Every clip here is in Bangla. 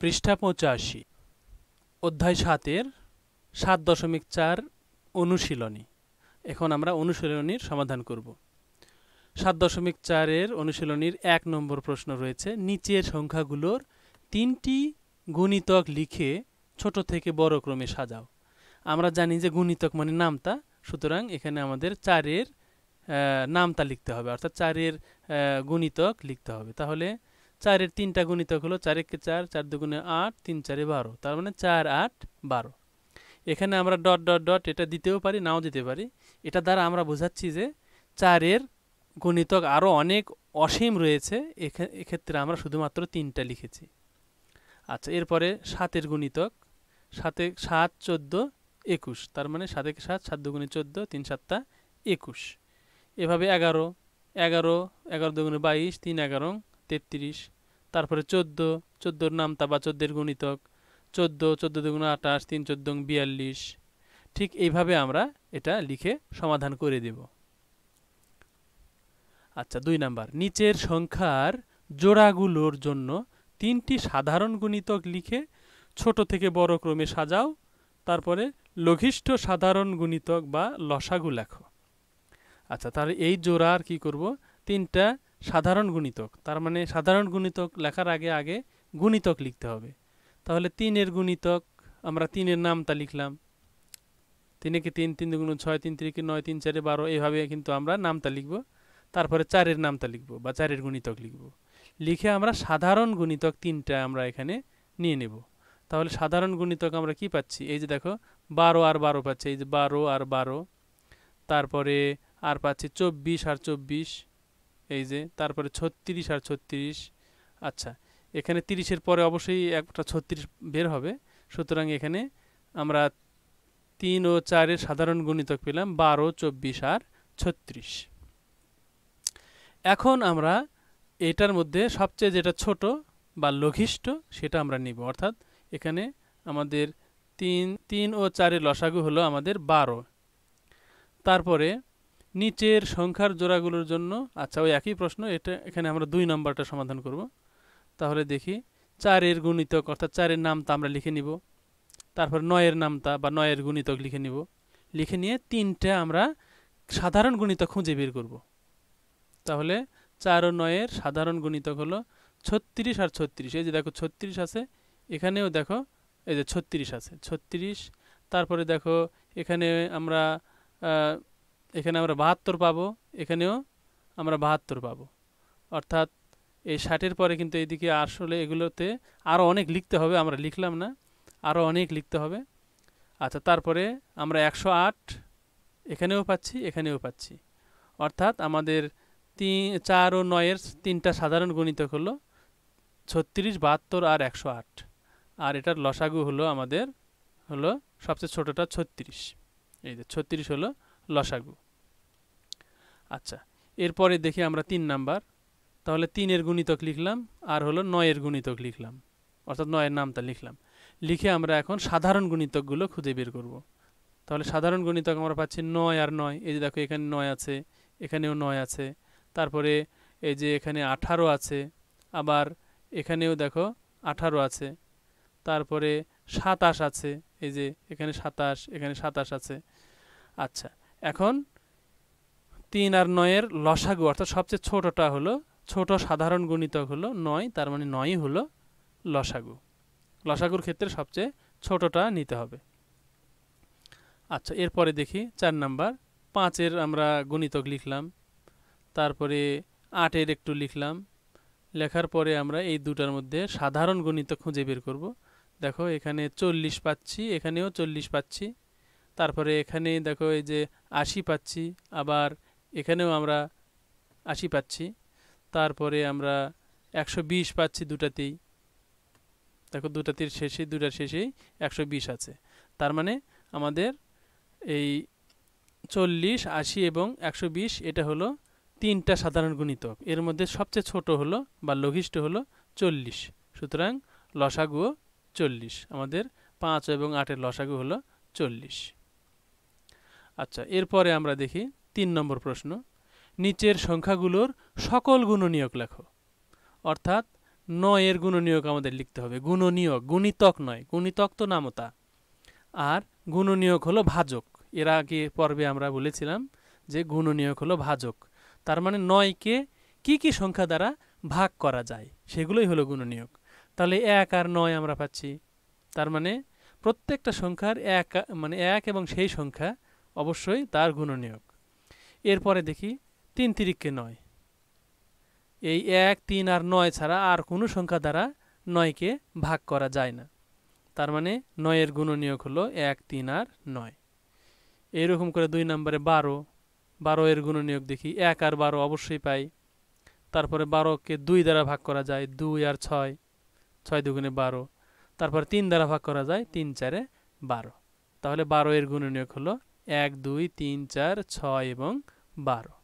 পৃষ্ঠা পঁচাশি অধ্যায় সাতের সাত দশমিক চার অনুশীলনী এখন আমরা অনুশীলনীর সমাধান করব সাত দশমিক চারের অনুশীলনীর এক নম্বর প্রশ্ন রয়েছে নিচের সংখ্যাগুলোর তিনটি গুণিতক লিখে ছোট থেকে বড় ক্রমে সাজাও আমরা জানি যে গুণিতক মানে নামতা সুতরাং এখানে আমাদের চারের নামতা লিখতে হবে অর্থাৎ চারের গুণিতক লিখতে হবে তাহলে চারের তিনটা গুণিতক হলো চারেককে চার চার দুগুণে আট তিন চারে বারো তার মানে চার আট বারো এখানে আমরা ডট ডট ডট এটা দিতেও পারি নাও দিতে পারি এটা দ্বারা আমরা বোঝাচ্ছি যে চারের গণিতক আরও অনেক অসীম রয়েছে এক্ষেত্রে আমরা শুধুমাত্র তিনটা লিখেছি আচ্ছা এরপরে সাতের গুণিতক সাতে সাত চোদ্দো একুশ তার মানে সাতে সাত সাত দুগুণে চোদ্দ তিন সাতটা একুশ এভাবে এগারো এগারো এগারো দুগুণে বাইশ তিন এগারো তেত্রিশ তারপরে চোদ্দো চোদ্দোর নামতা বা চোদ্দের গুণিতক চোদ্দো চোদ্দো দুগুণ আঠাশ তিন চোদ্দং বিয়াল্লিশ ঠিক এইভাবে আমরা এটা লিখে সমাধান করে দেব আচ্ছা দুই নাম্বার নিচের সংখ্যার জোড়াগুলোর জন্য তিনটি সাধারণ গুণিতক লিখে ছোট থেকে বড় ক্রমে সাজাও তারপরে লঘিষ্ঠ সাধারণ গুণিতক বা লসাগু লেখো আচ্ছা তাহলে এই জোড়া আর কি করবো তিনটা সাধারণ গুণিতক তার মানে সাধারণ গুণিতক লেখার আগে আগে গুণিতক লিখতে হবে তাহলে তিনের গুণিতক আমরা তিনের নামটা লিখলাম তিনেকে তিন তিন দুগুণ ছয় তিন তিনকে নয় তিন চারে বারো এইভাবে কিন্তু আমরা নামটা লিখব তারপরে চারের নামটা লিখব বা চারের গুণিতক লিখব লিখে আমরা সাধারণ গুণিতক তিনটা আমরা এখানে নিয়ে নেব তাহলে সাধারণ গুণিতক আমরা কি পাচ্ছি এই যে দেখো বারো আর বারো পাচ্ছি এই যে বারো আর বারো তারপরে আর পাচ্ছি চব্বিশ আর চব্বিশ এই যে তারপরে ছত্রিশ আর ছত্রিশ আচ্ছা এখানে তিরিশের পরে অবশ্যই একটা ছত্রিশ বের হবে সুতরাং এখানে আমরা তিন ও চারের সাধারণ গুণিতক পেলাম বারো চব্বিশ আর ছত্রিশ এখন আমরা এটার মধ্যে সবচেয়ে যেটা ছোট বা লঘিষ্ট সেটা আমরা নিব অর্থাৎ এখানে আমাদের তিন তিন ও চারের লসাগু হলো আমাদের বারো তারপরে নিচের সংখ্যার জোড়াগুলোর জন্য আচ্ছা ওই একই প্রশ্ন এটা এখানে আমরা দুই নম্বরটা সমাধান করব তাহলে দেখি চারের গুণিতক অর্থাৎ চারের নাম তা আমরা লিখে নিব তারপর নয়ের নামটা বা নয়ের গুণিতক লিখে নিব লিখে নিয়ে তিনটা আমরা সাধারণ গুণিতক খুঁজে বের করব তাহলে চার ও নয়ের সাধারণ গুণিতক হলো ছত্রিশ আর ছত্রিশ এই যে দেখো ছত্রিশ আছে এখানেও দেখো এই যে ছত্রিশ আছে ছত্রিশ তারপরে দেখো এখানে আমরা এখানে আমরা বাহাত্তর পাবো এখানেও আমরা বাহাত্তর পাবো অর্থাৎ এই ষাটের পরে কিন্তু এইদিকে আসলে এগুলোতে আরও অনেক লিখতে হবে আমরা লিখলাম না আরও অনেক লিখতে হবে আচ্ছা তারপরে আমরা একশো আট এখানেও পাচ্ছি এখানেও পাচ্ছি অর্থাৎ আমাদের তিন চার ও নয়ের তিনটা সাধারণ গণিত হলো ছত্রিশ বাহাত্তর আর একশো আট আর এটার লসাগু হলো আমাদের হলো সবচেয়ে ছোটোটা ছত্রিশ এই যে ছত্রিশ হলো লসাগু আচ্ছা এরপরে দেখি আমরা তিন নাম্বার তাহলে তিনের গুণিতক লিখলাম আর হলো নয়ের গুণিতক লিখলাম অর্থাৎ নয়ের নামটা লিখলাম লিখে আমরা এখন সাধারণ গুণিতকগুলো খুঁজে বের করব। তাহলে সাধারণ গুণিতক আমরা পাচ্ছি নয় আর নয় এই যে দেখো এখানে নয় আছে এখানেও নয় আছে তারপরে এই যে এখানে আঠারো আছে আবার এখানেও দেখো আঠারো আছে তারপরে সাতাশ আছে এই যে এখানে সাতাশ এখানে সাতাশ আছে আচ্ছা এখন তিন আর নয়ের লসাগু অর্থাৎ সবচেয়ে ছোটটা হলো ছোট সাধারণ গুণিতক হলো নয় তার মানে নয়ই হলো লসাগু লসাগুর ক্ষেত্রে সবচেয়ে ছোটটা নিতে হবে আচ্ছা এরপরে দেখি চার নাম্বার পাঁচের আমরা গুণিতক লিখলাম তারপরে আটের একটু লিখলাম লেখার পরে আমরা এই দুটার মধ্যে সাধারণ গণিত খুঁজে বের করব দেখো এখানে চল্লিশ পাচ্ছি এখানেও চল্লিশ পাচ্ছি তারপরে এখানে দেখো এই যে আশি পাচ্ছি আবার এখানেও আমরা আশি পাচ্ছি তারপরে আমরা একশো বিশ পাচ্ছি দুটাতেই দেখো দুটাতির শেষে দুটার শেষেই একশো বিশ আছে তার মানে আমাদের এই চল্লিশ আশি এবং একশো বিশ এটা হলো তিনটা সাধারণ গুণিতক এর মধ্যে সবচেয়ে ছোট হলো বা লঘিষ্ঠ হলো চল্লিশ সুতরাং লসাগুও চল্লিশ আমাদের পাঁচ এবং আটের লসাগু হলো চল্লিশ আচ্ছা এরপরে আমরা দেখি তিন নম্বর প্রশ্ন নিচের সংখ্যাগুলোর সকল গুণনীয়ক লেখো অর্থাৎ নয়ের গুণনীয়ক আমাদের লিখতে হবে গুণনীয়ক গুণিতক নয় গুণিতক তো নামতা আর গুণনীয়ক হলো ভাজক এর আগে পর্বে আমরা বলেছিলাম যে গুণনীয়ক হলো ভাজক তার মানে নয়কে কি কি সংখ্যা দ্বারা ভাগ করা যায় সেগুলোই হলো গুণনীয়ক তাহলে এক আর নয় আমরা পাচ্ছি তার মানে প্রত্যেকটা সংখ্যার এক মানে এক এবং সেই সংখ্যা অবশ্যই তার গুণনীয়ক এরপরে দেখি তিন তিরিককে নয় এই এক তিন আর নয় ছাড়া আর কোনো সংখ্যা দ্বারা নয়কে ভাগ করা যায় না তার মানে নয়ের গুণনীয়ক হলো এক তিন আর নয় এইরকম করে দুই নম্বরে বারো বারো এর গুণনীয়ক দেখি এক আর বারো অবশ্যই পাই তারপরে বারোকে দুই দ্বারা ভাগ করা যায় দুই আর ছয় ছয় দুগুণে বারো তারপর তিন দ্বারা ভাগ করা যায় তিন চারে বারো তাহলে বারো এর গুণনীয়ক হলো এক দুই তিন চার ছয় এবং বারো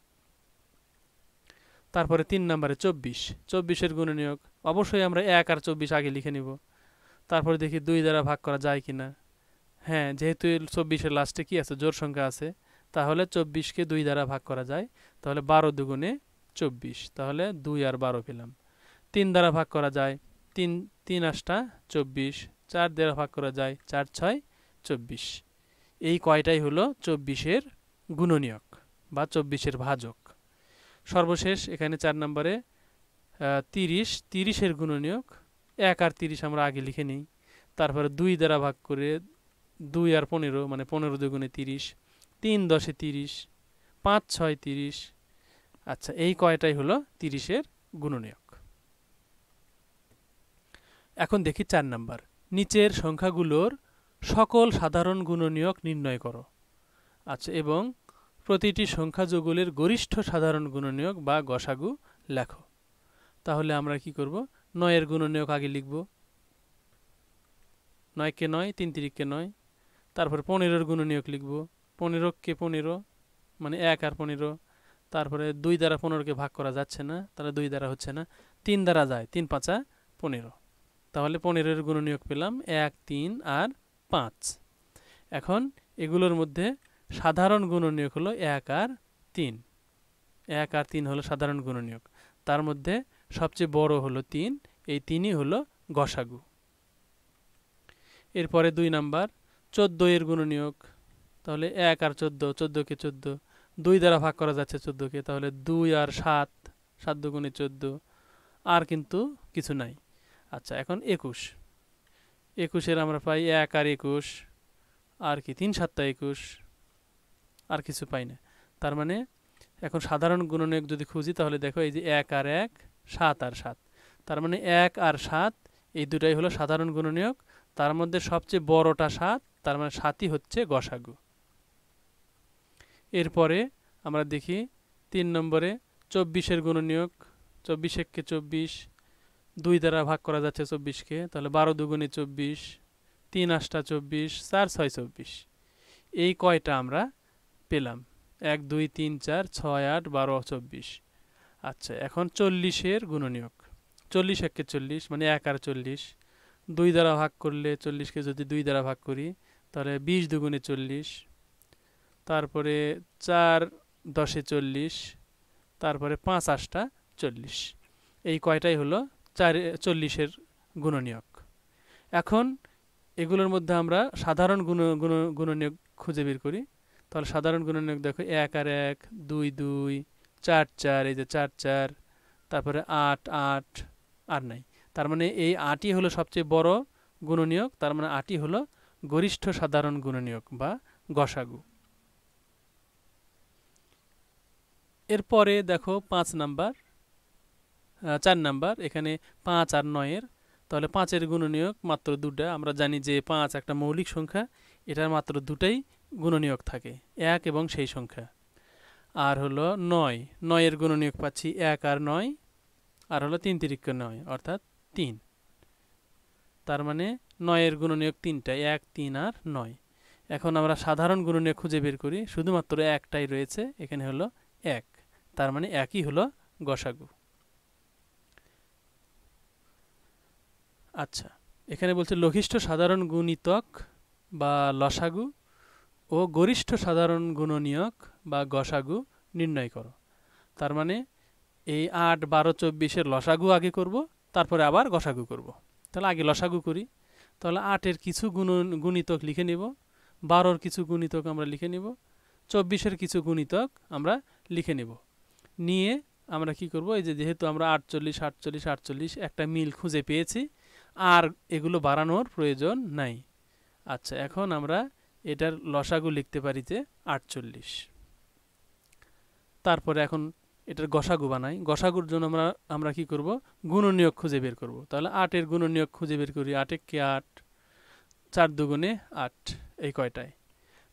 তারপরে তিন নম্বরে চব্বিশ চব্বিশের গুণনীয়ক অবশ্যই আমরা এক আর চব্বিশ আগে লিখে নিব তারপরে দেখি দুই দ্বারা ভাগ করা যায় কি না হ্যাঁ যেহেতু চব্বিশের লাস্টে কি আছে জোর সংখ্যা আছে তাহলে চব্বিশকে দুই দ্বারা ভাগ করা যায় তাহলে বারো দুগুণে চব্বিশ তাহলে দুই আর বারো পেলাম তিন দ্বারা ভাগ করা যায় তিন তিন আষ্টা চব্বিশ চার দ্বারা ভাগ করা যায় চার ছয় চব্বিশ এই কয়টাই হলো চব্বিশের গুণনীয়ক বা চব্বিশের ভাজক সর্বশেষ এখানে চার নম্বরে তিরিশ তিরিশের গুণনীয়ক এক আর তিরিশ আমরা আগে লিখে নিই তারপরে দুই দ্বারা ভাগ করে দুই আর পনেরো মানে পনেরো দুগুণে তিরিশ তিন দশে তিরিশ পাঁচ ছয় তিরিশ আচ্ছা এই কয়টাই হলো তিরিশের গুণনীয়ক এখন দেখি চার নাম্বার নিচের সংখ্যাগুলোর সকল সাধারণ গুণনীয়ক নির্ণয় করো আচ্ছা এবং প্রতিটি সংখ্যা যুগলের গরিষ্ঠ সাধারণ গুণনীয়ক বা গসাগু লেখো তাহলে আমরা কি করব নয়ের গুণনীয়ক আগে লিখব নয়কে নয় তিন তিরিককে নয় তারপর পনেরোর গুণনীয়ক লিখব পনেরোকে পনেরো মানে এক আর পনেরো তারপরে দুই দ্বারা পনেরোকে ভাগ করা যাচ্ছে না তাহলে দুই দ্বারা হচ্ছে না তিন দ্বারা যায় তিন পাঁচা পনেরো তাহলে পনেরোর গুণনীয়ক পেলাম এক তিন আর পাঁচ এখন এগুলোর মধ্যে সাধারণ গুণনীয়ক হলো এক আর তিন এক আর তিন হলো সাধারণ গুণনীয়ক তার মধ্যে সবচেয়ে বড় হলো তিন এই তিনই হলো গসাগু এরপরে দুই নাম্বার চোদ্দো এর গুণনীয়ক তাহলে এক আর চোদ্দো চোদ্দোকে চোদ্দো দুই দ্বারা ভাগ করা যাচ্ছে চোদ্দোকে তাহলে দুই আর সাত সাত দুগুণে চোদ্দো আর কিন্তু কিছু নাই আচ্ছা এখন একুশ একুশের আমরা পাই এক আর একুশ আর কি তিন সাতটা একুশ আর কিছু পাই না তার মানে এখন সাধারণ গুণনীয়ক যদি খুঁজি তাহলে দেখো এই যে এক আর এক সাত আর সাত তার মানে এক আর সাত এই দুটাই হলো সাধারণ গুণনীয়ক তার মধ্যে সবচেয়ে বড়টা সাত তার মানে সাতই হচ্ছে গসাগু এরপরে আমরা দেখি তিন নম্বরে চব্বিশের গুণনীয়ক চব্বিশ এককে চব্বিশ দুই দ্বারা ভাগ করা যাচ্ছে চব্বিশকে তাহলে বারো দুগুণে চব্বিশ তিন আষ্টা চব্বিশ চার ছয় চব্বিশ এই কয়টা আমরা পেলাম এক দুই তিন চার ছয় আট বারো চব্বিশ আচ্ছা এখন চল্লিশের গুণনীয়ক চল্লিশ এককে চল্লিশ মানে এক আর চল্লিশ দুই দ্বারা ভাগ করলে চল্লিশকে যদি দুই দ্বারা ভাগ করি তাহলে বিশ দুগুণে চল্লিশ তারপরে চার দশে চল্লিশ তারপরে পাঁচ আটটা চল্লিশ এই কয়টাই হলো চার চল্লিশের গুণনীয়ক এখন এগুলোর মধ্যে আমরা সাধারণ গুণ গুণ গুণনীয়ক খুঁজে বের করি তাহলে সাধারণ গুণনীয়ক দেখো এক আর এক দুই দুই চার চার এই যে চার চার তারপরে আট আট আর নাই তার মানে এই আটই হলো সবচেয়ে বড় গুণনীয়ক তার মানে আটই হলো গরিষ্ঠ সাধারণ গুণনীয়ক বা গসাগু এরপরে দেখো পাঁচ নাম্বার চার নাম্বার এখানে পাঁচ আর নয়ের তাহলে পাঁচের গুণনীয়ক মাত্র দুটা আমরা জানি যে পাঁচ একটা মৌলিক সংখ্যা এটার মাত্র দুটাই গুণনীয়ক থাকে এক এবং সেই সংখ্যা আর হলো নয় নয়ের গুণনীয়ক পাচ্ছি এক আর নয় আর হলো তিন তিরিক্ষ নয় অর্থাৎ তিন তার মানে নয়ের গুণনীয়ক তিনটা এক তিন আর নয় এখন আমরা সাধারণ গুণনীয় খুঁজে বের করি শুধুমাত্র একটাই রয়েছে এখানে হলো এক তার মানে একই হলো গসাগু আচ্ছা এখানে বলছে লঘিষ্ঠ সাধারণ গুণিতক বা লসাগু ও গরিষ্ঠ সাধারণ গুণনীয়ক বা গসাগু নির্ণয় করো তার মানে এই আট বারো চব্বিশের লসাগু আগে করব তারপরে আবার গসাগু করব। তাহলে আগে লসাগু করি তাহলে আটের কিছু গুণ গুণিতক লিখে নেব বারোর কিছু গুণিতক আমরা লিখে নেব চব্বিশের কিছু গুণিতক আমরা লিখে নেব নিয়ে আমরা কি করব এই যে যেহেতু আমরা আটচল্লিশ আটচল্লিশ আটচল্লিশ একটা মিল খুঁজে পেয়েছি আর এগুলো বাড়ানোর প্রয়োজন নাই আচ্ছা এখন আমরা এটার লসাগু লিখতে পারি যে আটচল্লিশ তারপরে এখন এটার গসাগু বানাই গসাগুর জন্য আমরা আমরা কি করব গুণনীয়ক খুঁজে বের করব তাহলে আটের গুণনীয়ক খুঁজে বের করি আটে কে আট চার দুগুণে আট এই কয়টায়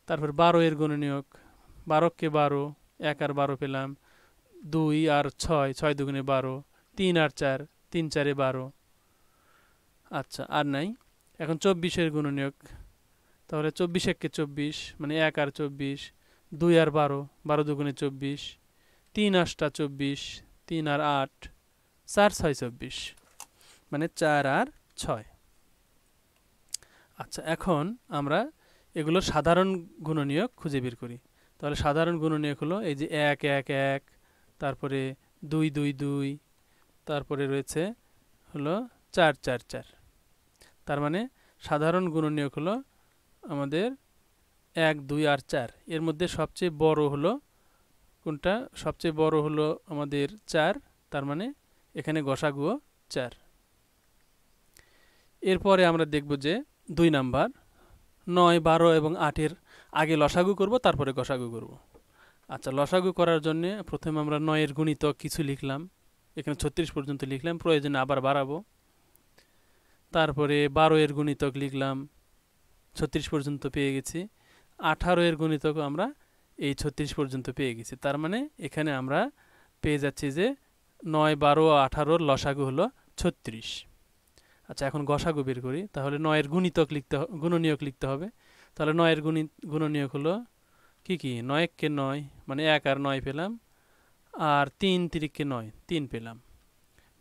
তারপর বারো এর গুণনীয়ক বারোকে বারো এক আর বারো পেলাম দুই আর ছয় ছয় দুগুণে বারো তিন আর চার তিন চারে বারো আচ্ছা আর নাই এখন চব্বিশের গুণনীয়ক তাহলে চব্বিশ এককে চব্বিশ মানে এক আর চব্বিশ দুই আর বারো বারো দুগুণে চব্বিশ তিন আটটা চব্বিশ তিন আর আট চার ছয় চব্বিশ মানে চার আর ছয় আচ্ছা এখন আমরা এগুলো সাধারণ গুণনীয়ক খুঁজে বের করি তাহলে সাধারণ গুণনীয়ক হলো এই যে এক এক এক তারপরে দুই দুই দুই তারপরে রয়েছে হলো চার চার চার তার মানে সাধারণ গুণনীয়ক হলো আমাদের এক দুই আর চার এর মধ্যে সবচেয়ে বড় হলো কোনটা সবচেয়ে বড় হলো আমাদের চার তার মানে এখানে গসাগুও চার এরপরে আমরা দেখব যে দুই নাম্বার নয় বারো এবং আটের আগে লসাগু করব তারপরে গসাগু করব আচ্ছা লসাগু করার জন্যে প্রথমে আমরা নয়ের গুণিত কিছু লিখলাম এখানে ছত্রিশ পর্যন্ত লিখলাম প্রয়োজনে আবার বাড়াবো তারপরে বারো এর গুণিতক লিখলাম ছত্রিশ পর্যন্ত পেয়ে গেছি আঠারো এর গুণিতকও আমরা এই ছত্রিশ পর্যন্ত পেয়ে গেছি তার মানে এখানে আমরা পেয়ে যাচ্ছি যে নয় বারো আঠারোর লসাগু হলো ছত্রিশ আচ্ছা এখন গসাগু বের করি তাহলে নয়ের গুণিতক লিখতে গুণনীয়ক লিখতে হবে তাহলে নয়ের গুণি গুণনীয়ক হলো কি কি নয়ককে নয় মানে এক আর নয় পেলাম আর তিন তিরিককে নয় তিন পেলাম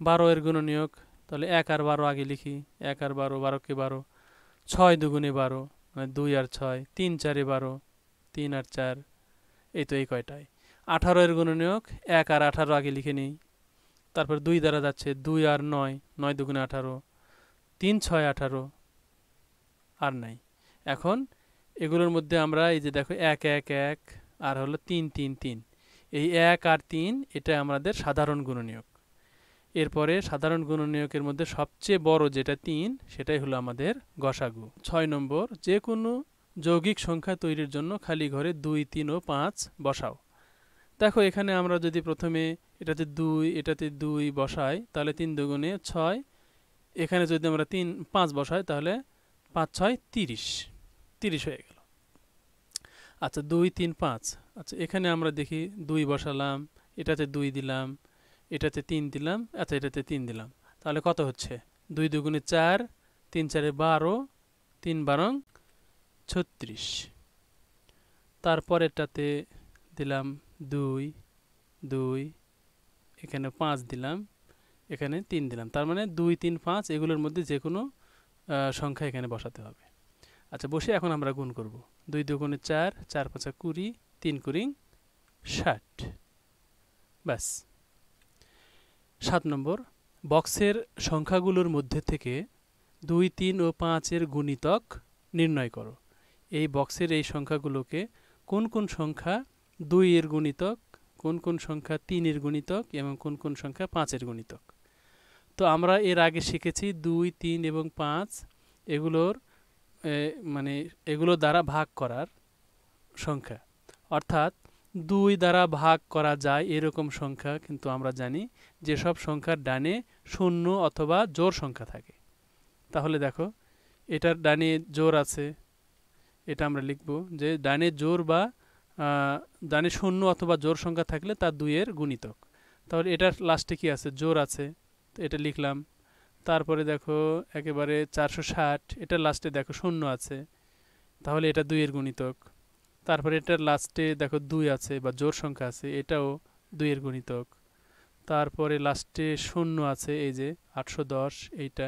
বারো এর গুণনীয়ক তাহলে এক আর বারো আগে লিখি এক আর বারো বারোকে বারো ছয় দুগুণে বারো মানে দুই আর ছয় তিন চারে বারো তিন আর চার এই তো এই কয়টায় আঠারো এর গুণনীয়ক এক আর আঠারো আগে লিখে নিই তারপর দুই দ্বারা যাচ্ছে দুই আর নয় নয় দুগুণে আঠারো তিন ছয় আঠারো আর নাই এখন এগুলোর মধ্যে আমরা এই যে দেখো এক এক এক আর হলো তিন তিন তিন এই এক আর তিন এটা আমাদের সাধারণ গুণনীয়ক এরপরে সাধারণ গুণনীয়কের মধ্যে সবচেয়ে বড় যেটা তিন সেটাই হলো আমাদের গসাগু ছয় নম্বর যে কোনো যৌগিক সংখ্যা তৈরির জন্য খালি ঘরে দুই তিন ও পাঁচ বসাও দেখো এখানে আমরা যদি প্রথমে এটাতে দুই এটাতে দুই বসাই তাহলে তিন দুগুণে ছয় এখানে যদি আমরা তিন পাঁচ বসাই তাহলে পাঁচ ছয় তিরিশ তিরিশ হয়ে গেল আচ্ছা দুই তিন পাঁচ আচ্ছা এখানে আমরা দেখি দুই বসালাম এটাতে দুই দিলাম এটাতে তিন দিলাম আচ্ছা এটাতে তিন দিলাম তাহলে কত হচ্ছে দুই দুগুণে চার তিন চারে বারো তিন বারং ছত্রিশ তারপরেরটাতে দিলাম দুই দুই এখানে পাঁচ দিলাম এখানে তিন দিলাম তার মানে দুই তিন পাঁচ এগুলোর মধ্যে যে কোনো সংখ্যা এখানে বসাতে হবে আচ্ছা বসে এখন আমরা গুণ করব দুই দুগুণে চার চার পাঁচা কুড়ি তিন কুড়ি ষাট ব্যাস সাত নম্বর বক্সের সংখ্যাগুলোর মধ্যে থেকে দুই তিন ও পাঁচের গুণিতক নির্ণয় করো এই বক্সের এই সংখ্যাগুলোকে কোন কোন সংখ্যা দুই এর গুণিতক কোন কোন সংখ্যা তিনের গুণিতক এবং কোন কোন সংখ্যা পাঁচের গুণিতক তো আমরা এর আগে শিখেছি দুই তিন এবং পাঁচ এগুলোর মানে এগুলো দ্বারা ভাগ করার সংখ্যা অর্থাৎ দুই দ্বারা ভাগ করা যায় এরকম সংখ্যা কিন্তু আমরা জানি যেসব সংখ্যার ডানে শূন্য অথবা জোর সংখ্যা থাকে তাহলে দেখো এটার ডানে জোর আছে এটা আমরা লিখব যে ডানে জোর বা ডানে শূন্য অথবা জোর সংখ্যা থাকলে তার দুইয়ের গুণিতক তাহলে এটার লাস্টে কি আছে জোর আছে তো এটা লিখলাম তারপরে দেখো একেবারে চারশো ষাট এটার লাস্টে দেখো শূন্য আছে তাহলে এটা দুইয়ের গুণিতক তারপরে এটার লাস্টে দেখো দুই আছে বা জোর সংখ্যা আছে এটাও দুইয়ের গুণিতক তারপরে লাস্টে শূন্য আছে এই যে আটশো দশ এইটা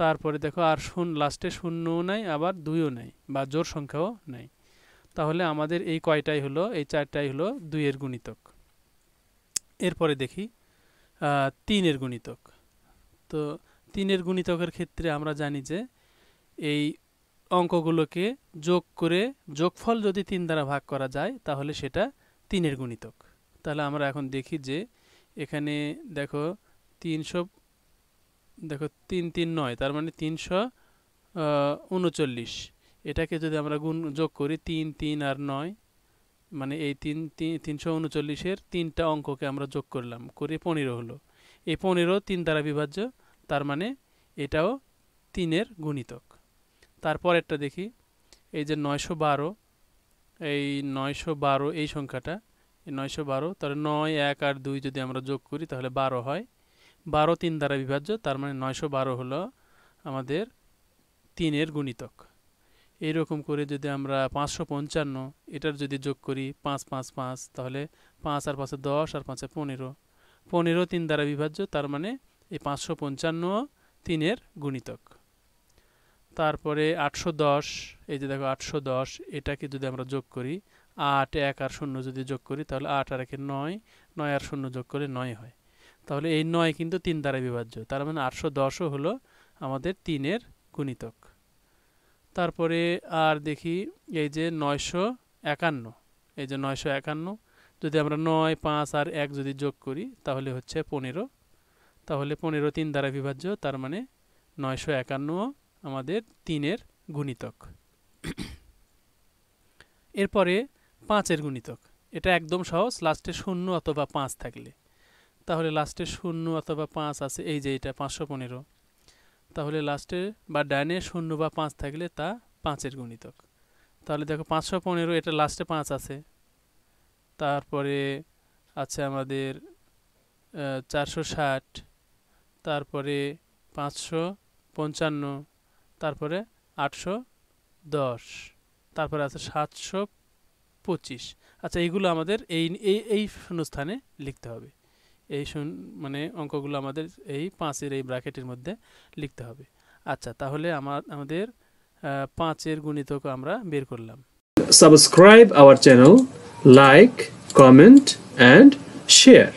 তারপরে দেখো আর শূন্য লাস্টে শূন্যও নাই আবার দুইও নাই বা জোর সংখ্যাও নাই তাহলে আমাদের এই কয়টাই হলো এই চারটাই হলো দুইয়ের গুণিতক এরপরে দেখি তিনের গুণিতক তো তিনের গুণিতকের ক্ষেত্রে আমরা জানি যে এই অঙ্কগুলোকে যোগ করে যোগফল যদি তিন দ্বারা ভাগ করা যায় তাহলে সেটা তিনের গুণিতক তাহলে আমরা এখন দেখি যে এখানে দেখো তিনশো দেখো তিন তিন নয় তার মানে তিনশো উনচল্লিশ এটাকে যদি আমরা গুণ যোগ করি তিন তিন আর নয় মানে এই তিন তিনশো উনচল্লিশের তিনটা অঙ্ককে আমরা যোগ করলাম করে পনেরো হলো এই পনেরো তিন দ্বারা বিভাজ্য তার মানে এটাও তিনের গুণিতক তারপর একটা দেখি এই যে নয়শো বারো এই নয়শো বারো এই সংখ্যাটা নয়শো বারো তাহলে মানে নয় এক আর দুই যদি আমরা যোগ করি তাহলে বারো হয় বারো তিন দ্বারা বিভাজ্য তার মানে নয়শো বারো হলো আমাদের তিনের গুণিতক এইরকম করে যদি আমরা পাঁচশো পঞ্চান্ন এটার যদি যোগ করি পাঁচ পাঁচ পাঁচ তাহলে পাঁচ আর পাঁচে দশ আর পাঁচে পনেরো পনেরো তিন দ্বারা বিভাজ্য তার মানে এই পাঁচশো পঞ্চান্ন তিনের গুণিতক তারপরে আটশো দশ এই যে দেখো আটশো দশ এটাকে যদি আমরা যোগ করি আট এক আর শূন্য যদি যোগ করি তাহলে আট আর একে নয় নয় আর শূন্য যোগ করে নয় হয় তাহলে এই নয় কিন্তু তিন দ্বারা বিভাজ্য তার মানে আটশো দশও হলো আমাদের তিনের গুণিতক তারপরে আর দেখি এই যে নয়শো একান্ন এই যে নয়শো একান্ন যদি আমরা নয় পাঁচ আর এক যদি যোগ করি তাহলে হচ্ছে পনেরো তাহলে পনেরো তিন দ্বারা বিভাজ্য তার মানে নয়শো একান্ন আমাদের তিনের গুণিতক এরপরে পাঁচের গুণিতক এটা একদম সহজ লাস্টে শূন্য অথবা পাঁচ থাকলে তাহলে লাস্টে শূন্য অথবা পাঁচ আছে এই যে এটা পাঁচশো পনেরো তাহলে লাস্টে বা ডাইনে শূন্য বা পাঁচ থাকলে তা পাঁচের গুণিতক তাহলে দেখো পাঁচশো পনেরো এটা লাস্টে পাঁচ আছে তারপরে আছে আমাদের চারশো ষাট তারপরে পাঁচশো পঞ্চান্ন তারপরে আটশো দশ তারপরে আছে সাতশো পঁচিশ আচ্ছা এইগুলো আমাদের এই এই এই শূন্যস্থানে লিখতে হবে এই শূন্য মানে অঙ্কগুলো আমাদের এই পাঁচের এই ব্র্যাকেটের মধ্যে লিখতে হবে আচ্ছা তাহলে আমার আমাদের পাঁচের গুণিতক আমরা বের করলাম subscribe our channel like comment and share